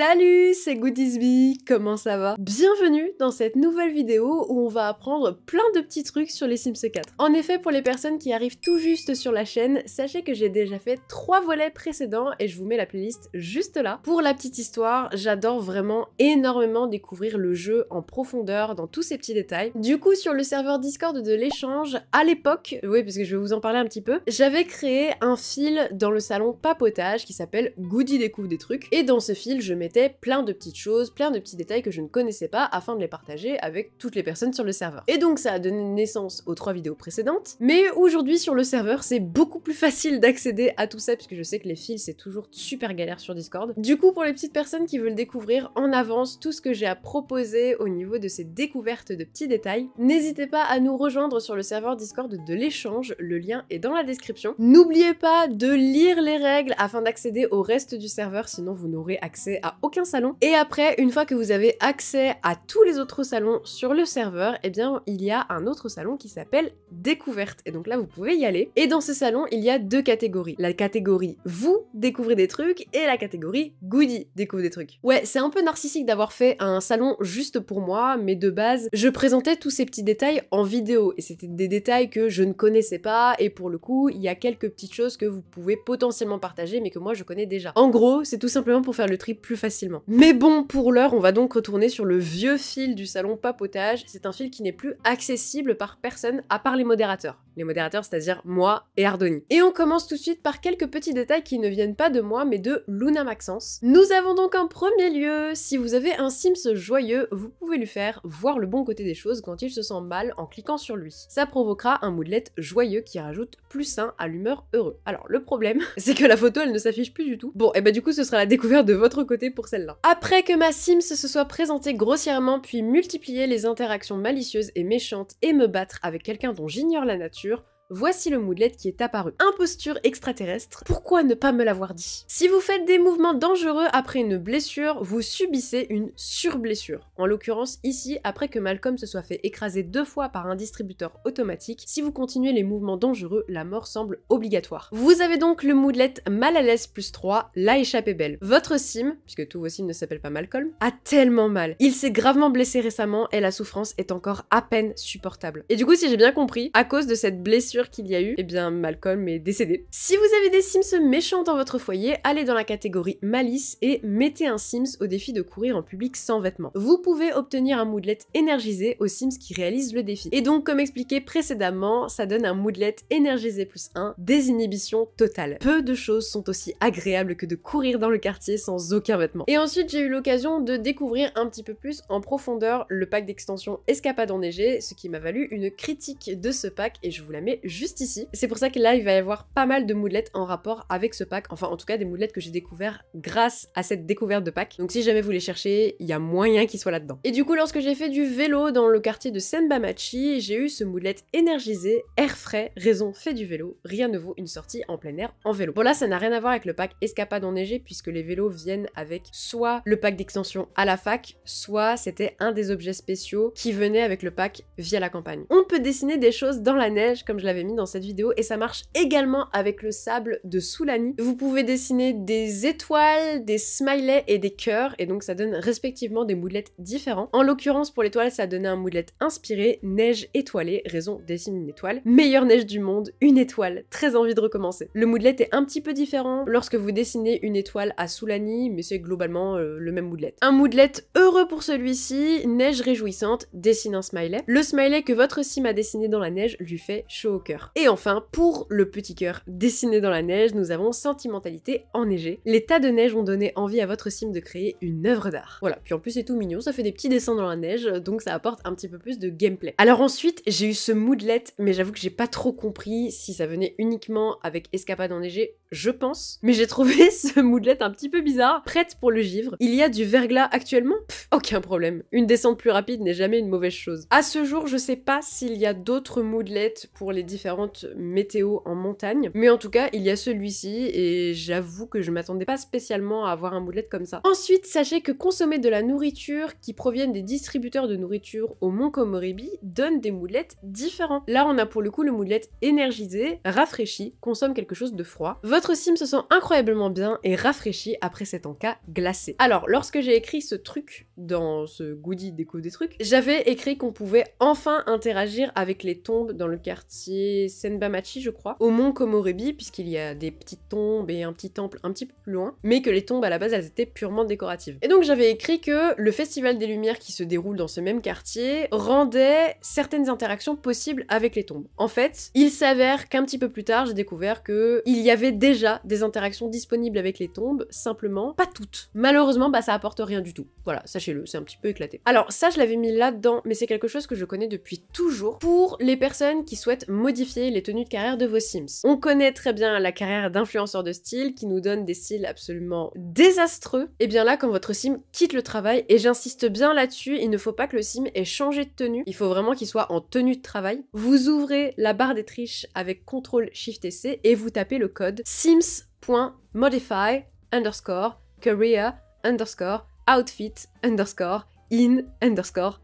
Salut, c'est goodiesby comment ça va Bienvenue dans cette nouvelle vidéo où on va apprendre plein de petits trucs sur les Sims 4. En effet, pour les personnes qui arrivent tout juste sur la chaîne, sachez que j'ai déjà fait trois volets précédents et je vous mets la playlist juste là. Pour la petite histoire, j'adore vraiment énormément découvrir le jeu en profondeur dans tous ces petits détails. Du coup, sur le serveur Discord de l'échange, à l'époque, oui parce que je vais vous en parler un petit peu, j'avais créé un fil dans le salon papotage qui s'appelle Goody découvre des trucs et dans ce fil, je mets plein de petites choses, plein de petits détails que je ne connaissais pas afin de les partager avec toutes les personnes sur le serveur. Et donc ça a donné naissance aux trois vidéos précédentes, mais aujourd'hui sur le serveur c'est beaucoup plus facile d'accéder à tout ça puisque je sais que les fils c'est toujours super galère sur Discord. Du coup pour les petites personnes qui veulent découvrir en avance tout ce que j'ai à proposer au niveau de ces découvertes de petits détails, n'hésitez pas à nous rejoindre sur le serveur Discord de l'échange, le lien est dans la description. N'oubliez pas de lire les règles afin d'accéder au reste du serveur sinon vous n'aurez accès à aucun salon. Et après, une fois que vous avez accès à tous les autres salons sur le serveur, et eh bien, il y a un autre salon qui s'appelle Découverte. Et donc là, vous pouvez y aller. Et dans ce salon, il y a deux catégories. La catégorie vous découvrez des trucs et la catégorie goodie découvre des trucs. Ouais, c'est un peu narcissique d'avoir fait un salon juste pour moi, mais de base, je présentais tous ces petits détails en vidéo et c'était des détails que je ne connaissais pas et pour le coup, il y a quelques petites choses que vous pouvez potentiellement partager mais que moi je connais déjà. En gros, c'est tout simplement pour faire le trip plus facilement. Mais bon, pour l'heure, on va donc retourner sur le vieux fil du salon papotage. C'est un fil qui n'est plus accessible par personne à part les modérateurs. Les modérateurs, c'est-à-dire moi et Ardoni. Et on commence tout de suite par quelques petits détails qui ne viennent pas de moi, mais de Luna Maxence. Nous avons donc un premier lieu, si vous avez un Sims joyeux, vous pouvez lui faire voir le bon côté des choses quand il se sent mal en cliquant sur lui. Ça provoquera un moodlet joyeux qui rajoute plus sain à l'humeur heureux. Alors le problème, c'est que la photo elle ne s'affiche plus du tout. Bon, et eh bah ben, du coup ce sera la découverte de votre côté pour celle-là. Après que ma Sims se soit présentée grossièrement puis multiplier les interactions malicieuses et méchantes et me battre avec quelqu'un dont j'ignore la nature, voici le moodlet qui est apparu. Imposture extraterrestre, pourquoi ne pas me l'avoir dit Si vous faites des mouvements dangereux après une blessure, vous subissez une surblessure. En l'occurrence ici, après que Malcolm se soit fait écraser deux fois par un distributeur automatique, si vous continuez les mouvements dangereux, la mort semble obligatoire. Vous avez donc le moodlet mal à l'aise plus 3, la échappée belle. Votre sim, puisque tout vos sims ne s'appellent pas Malcolm, a tellement mal. Il s'est gravement blessé récemment et la souffrance est encore à peine supportable. Et du coup, si j'ai bien compris, à cause de cette blessure qu'il y a eu, et eh bien Malcolm est décédé. Si vous avez des Sims méchants dans votre foyer, allez dans la catégorie malice et mettez un Sims au défi de courir en public sans vêtements. Vous pouvez obtenir un moodlet énergisé aux Sims qui réalise le défi. Et donc, comme expliqué précédemment, ça donne un moodlet énergisé plus 1, désinhibition totale. Peu de choses sont aussi agréables que de courir dans le quartier sans aucun vêtement. Et ensuite, j'ai eu l'occasion de découvrir un petit peu plus en profondeur le pack d'extension Escapade enneigée, ce qui m'a valu une critique de ce pack et je vous la mets juste ici. C'est pour ça que là, il va y avoir pas mal de moodlets en rapport avec ce pack. Enfin, en tout cas, des moodlets que j'ai découvert grâce à cette découverte de pack. Donc si jamais vous les cherchez, il y a moyen qu'ils soient là-dedans. Et du coup, lorsque j'ai fait du vélo dans le quartier de Senbamachi, j'ai eu ce moodlet énergisé, air frais, raison, fait du vélo. Rien ne vaut une sortie en plein air en vélo. Bon là, ça n'a rien à voir avec le pack escapade neige puisque les vélos viennent avec soit le pack d'extension à la fac, soit c'était un des objets spéciaux qui venait avec le pack via la campagne. On peut dessiner des choses dans la neige, comme je l'avais mis dans cette vidéo et ça marche également avec le sable de Soulani. Vous pouvez dessiner des étoiles, des smileys et des cœurs et donc ça donne respectivement des moodlets différents. En l'occurrence pour l'étoile ça a donné un moodlet inspiré, neige étoilée, raison dessine une étoile, meilleure neige du monde, une étoile, très envie de recommencer. Le moodlet est un petit peu différent lorsque vous dessinez une étoile à Soulani mais c'est globalement euh, le même moodlet. Un moodlet heureux pour celui-ci, neige réjouissante, dessine un smiley. Le smiley que votre sim a dessiné dans la neige lui fait chaud et enfin, pour le petit cœur dessiné dans la neige, nous avons Sentimentalité enneigée. Les tas de neige ont donné envie à votre sim de créer une œuvre d'art. Voilà, puis en plus c'est tout mignon, ça fait des petits dessins dans la neige, donc ça apporte un petit peu plus de gameplay. Alors ensuite, j'ai eu ce moodlet, mais j'avoue que j'ai pas trop compris si ça venait uniquement avec Escapade enneigée, je pense. Mais j'ai trouvé ce moodlet un petit peu bizarre, prête pour le givre. Il y a du verglas actuellement Aucun problème. Une descente plus rapide n'est jamais une mauvaise chose. À ce jour, je sais pas s'il y a d'autres moodlets pour les différents différentes météos en montagne. Mais en tout cas, il y a celui-ci et j'avoue que je m'attendais pas spécialement à avoir un moodlet comme ça. Ensuite, sachez que consommer de la nourriture qui proviennent des distributeurs de nourriture au Mont Komoribi donne des moulettes différents. Là, on a pour le coup le moodlet énergisé, rafraîchi, consomme quelque chose de froid. Votre sim se sent incroyablement bien et rafraîchi après cet encas glacé. Alors, lorsque j'ai écrit ce truc dans ce goodie déco des trucs, j'avais écrit qu'on pouvait enfin interagir avec les tombes dans le quartier Senbamachi, je crois, au mont Komorebi, puisqu'il y a des petites tombes et un petit temple un petit peu plus loin, mais que les tombes à la base elles étaient purement décoratives. Et donc j'avais écrit que le Festival des Lumières qui se déroule dans ce même quartier rendait certaines interactions possibles avec les tombes. En fait, il s'avère qu'un petit peu plus tard, j'ai découvert que il y avait déjà des interactions disponibles avec les tombes, simplement pas toutes. Malheureusement, bah ça apporte rien du tout. Voilà, sachez-le, c'est un petit peu éclaté. Alors ça, je l'avais mis là-dedans, mais c'est quelque chose que je connais depuis toujours pour les personnes qui souhaitent modifier les tenues de carrière de vos Sims. On connaît très bien la carrière d'influenceur de style qui nous donne des styles absolument désastreux. Et eh bien là, quand votre Sim quitte le travail, et j'insiste bien là-dessus, il ne faut pas que le Sim ait changé de tenue, il faut vraiment qu'il soit en tenue de travail. Vous ouvrez la barre des triches avec CTRL SHIFT et C et vous tapez le code sims.modify underscore career underscore outfit underscore in underscore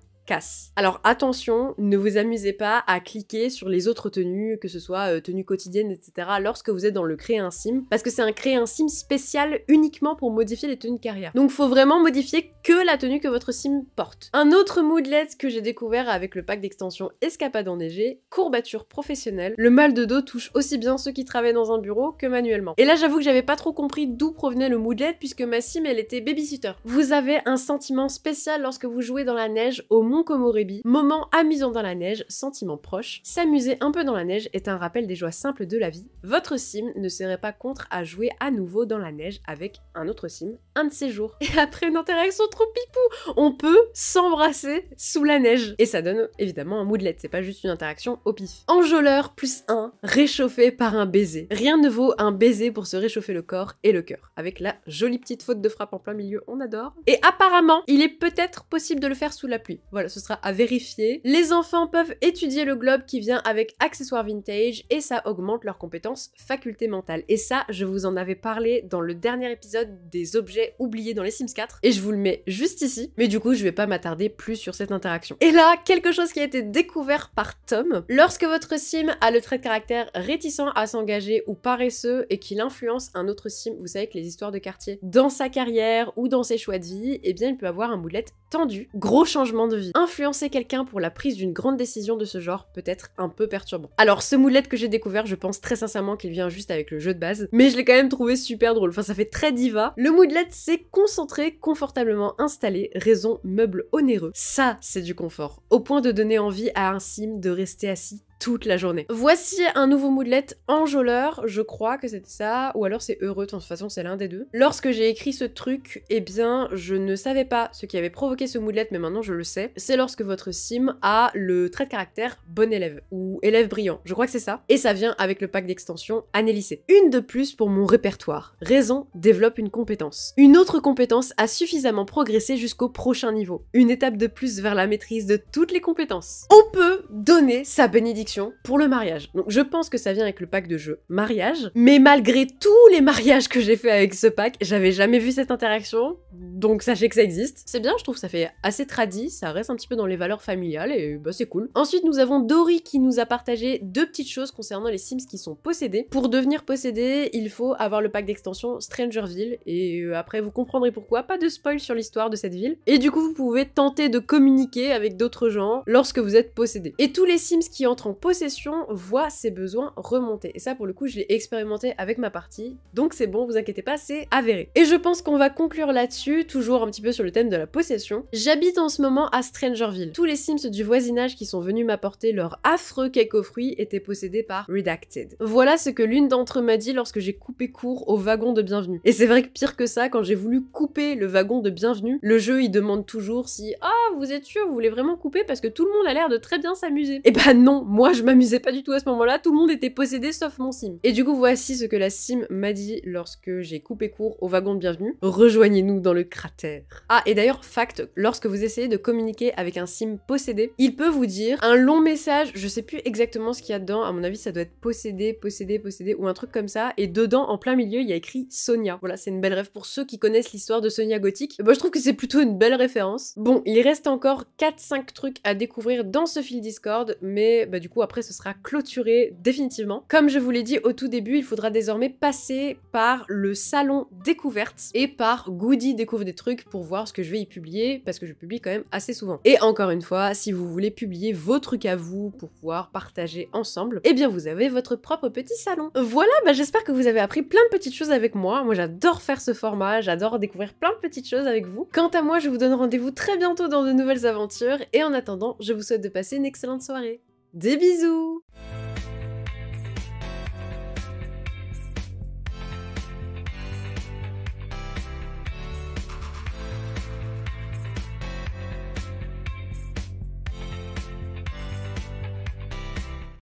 alors attention, ne vous amusez pas à cliquer sur les autres tenues, que ce soit euh, tenues quotidiennes, etc. lorsque vous êtes dans le créer un sim, parce que c'est un créer un sim spécial uniquement pour modifier les tenues de carrière. Donc faut vraiment modifier que la tenue que votre sim porte. Un autre moodlet que j'ai découvert avec le pack d'extension Escapade enneigée, courbature professionnelle, le mal de dos touche aussi bien ceux qui travaillent dans un bureau que manuellement. Et là j'avoue que j'avais pas trop compris d'où provenait le moodlet puisque ma sim elle était babysitter. Vous avez un sentiment spécial lorsque vous jouez dans la neige au monde au moment amusant dans la neige, sentiment proche. S'amuser un peu dans la neige est un rappel des joies simples de la vie. Votre sim ne serait pas contre à jouer à nouveau dans la neige avec un autre sim un de ces jours. Et après une interaction trop pipou, on peut s'embrasser sous la neige. Et ça donne évidemment un moodlet, c'est pas juste une interaction au pif. Enjôleur plus un, réchauffé par un baiser. Rien ne vaut un baiser pour se réchauffer le corps et le cœur. Avec la jolie petite faute de frappe en plein milieu, on adore. Et apparemment, il est peut-être possible de le faire sous la pluie. Voilà ce sera à vérifier. Les enfants peuvent étudier le globe qui vient avec accessoires vintage et ça augmente leurs compétences facultés mentale. Et ça, je vous en avais parlé dans le dernier épisode des objets oubliés dans les Sims 4 et je vous le mets juste ici. Mais du coup, je vais pas m'attarder plus sur cette interaction. Et là, quelque chose qui a été découvert par Tom. Lorsque votre sim a le trait de caractère réticent à s'engager ou paresseux et qu'il influence un autre sim, vous savez que les histoires de quartier, dans sa carrière ou dans ses choix de vie, eh bien il peut avoir un moulette tendu. Gros changement de vie influencer quelqu'un pour la prise d'une grande décision de ce genre peut être un peu perturbant. Alors ce moodlet que j'ai découvert, je pense très sincèrement qu'il vient juste avec le jeu de base, mais je l'ai quand même trouvé super drôle, enfin ça fait très diva. Le moodlet c'est concentré, confortablement installé, raison meuble onéreux. Ça c'est du confort, au point de donner envie à un sim de rester assis toute la journée. Voici un nouveau moodlet enjôleur, je crois que c'est ça, ou alors c'est heureux, de toute façon c'est l'un des deux. Lorsque j'ai écrit ce truc, eh bien je ne savais pas ce qui avait provoqué ce moodlet, mais maintenant je le sais. C'est lorsque votre sim a le trait de caractère bon élève, ou élève brillant, je crois que c'est ça. Et ça vient avec le pack d'extension année lycée. Une de plus pour mon répertoire. Raison développe une compétence. Une autre compétence a suffisamment progressé jusqu'au prochain niveau. Une étape de plus vers la maîtrise de toutes les compétences. On peut donner sa bénédiction pour le mariage. Donc je pense que ça vient avec le pack de jeu mariage, mais malgré tous les mariages que j'ai fait avec ce pack, j'avais jamais vu cette interaction, donc sachez que ça existe. C'est bien, je trouve ça fait assez tradit, ça reste un petit peu dans les valeurs familiales et bah c'est cool. Ensuite nous avons Dory qui nous a partagé deux petites choses concernant les Sims qui sont possédés. Pour devenir possédé, il faut avoir le pack d'extension Strangerville et euh, après vous comprendrez pourquoi, pas de spoil sur l'histoire de cette ville. Et du coup vous pouvez tenter de communiquer avec d'autres gens lorsque vous êtes possédé. Et tous les Sims qui entrent en possession voit ses besoins remonter. Et ça, pour le coup, je l'ai expérimenté avec ma partie. Donc c'est bon, vous inquiétez pas, c'est avéré. Et je pense qu'on va conclure là-dessus, toujours un petit peu sur le thème de la possession. J'habite en ce moment à Strangerville. Tous les Sims du voisinage qui sont venus m'apporter leur affreux cake aux fruits étaient possédés par Redacted. Voilà ce que l'une d'entre eux m'a dit lorsque j'ai coupé court au wagon de bienvenue. Et c'est vrai que pire que ça, quand j'ai voulu couper le wagon de bienvenue, le jeu il demande toujours si Ah, vous êtes sûr, vous voulez vraiment couper parce que tout le monde a l'air de très bien s'amuser. Et eh ben non, moi moi je m'amusais pas du tout à ce moment-là, tout le monde était possédé sauf mon sim. Et du coup voici ce que la sim m'a dit lorsque j'ai coupé court au wagon de bienvenue. Rejoignez-nous dans le cratère. Ah et d'ailleurs fact, lorsque vous essayez de communiquer avec un sim possédé, il peut vous dire un long message, je sais plus exactement ce qu'il y a dedans, à mon avis ça doit être possédé, possédé, possédé ou un truc comme ça, et dedans en plein milieu il y a écrit Sonia. Voilà c'est une belle rêve pour ceux qui connaissent l'histoire de Sonia Gothic. Moi je trouve que c'est plutôt une belle référence. Bon il reste encore 4-5 trucs à découvrir dans ce fil Discord, mais bah du coup après ce sera clôturé définitivement. Comme je vous l'ai dit au tout début, il faudra désormais passer par le salon découverte et par Goody découvre des trucs pour voir ce que je vais y publier parce que je publie quand même assez souvent. Et encore une fois, si vous voulez publier vos trucs à vous pour pouvoir partager ensemble, eh bien vous avez votre propre petit salon. Voilà, bah, j'espère que vous avez appris plein de petites choses avec moi. Moi j'adore faire ce format, j'adore découvrir plein de petites choses avec vous. Quant à moi, je vous donne rendez-vous très bientôt dans de nouvelles aventures et en attendant, je vous souhaite de passer une excellente soirée. Des bisous